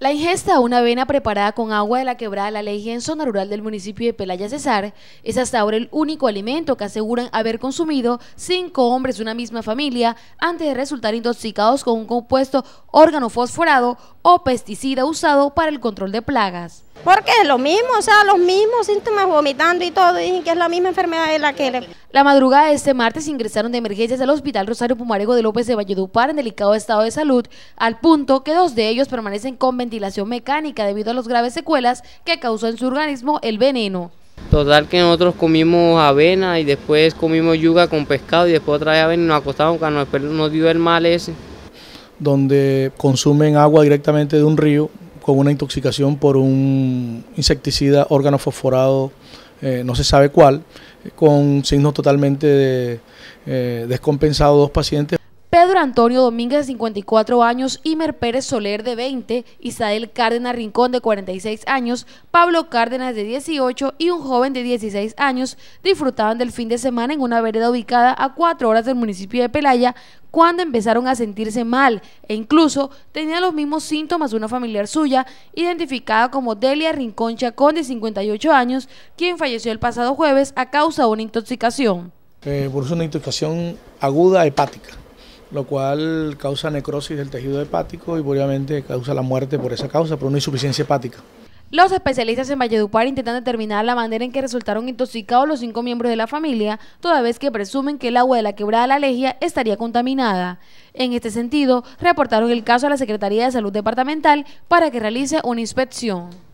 La ingesta de una avena preparada con agua de la quebrada La Ley en zona rural del municipio de Pelaya Cesar es hasta ahora el único alimento que aseguran haber consumido cinco hombres de una misma familia antes de resultar intoxicados con un compuesto órgano fosforado o pesticida usado para el control de plagas. Porque es lo mismo, o sea, los mismos síntomas, vomitando y todo, dicen que es la misma enfermedad de la que... La madrugada de este martes ingresaron de emergencias al Hospital Rosario Pumarego de López de Valledupar en delicado estado de salud, al punto que dos de ellos permanecen con ventilación mecánica debido a las graves secuelas que causó en su organismo el veneno. Total que nosotros comimos avena y después comimos yuga con pescado y después otra vez avena y nos acostamos que nos dio el mal ese donde consumen agua directamente de un río con una intoxicación por un insecticida órgano fosforado, eh, no se sabe cuál, con signos totalmente eh, de, dos pacientes. Antonio Domínguez de 54 años, Imer Pérez Soler de 20, Isabel Cárdenas Rincón de 46 años, Pablo Cárdenas de 18 y un joven de 16 años disfrutaban del fin de semana en una vereda ubicada a 4 horas del municipio de Pelaya cuando empezaron a sentirse mal e incluso tenían los mismos síntomas de una familiar suya, identificada como Delia Rincón Chacón de 58 años, quien falleció el pasado jueves a causa de una intoxicación. Eh, por una intoxicación aguda hepática lo cual causa necrosis del tejido hepático y obviamente causa la muerte por esa causa, por una insuficiencia hepática. Los especialistas en Valledupar intentan determinar la manera en que resultaron intoxicados los cinco miembros de la familia, toda vez que presumen que el agua de la quebrada La Legia estaría contaminada. En este sentido, reportaron el caso a la Secretaría de Salud Departamental para que realice una inspección.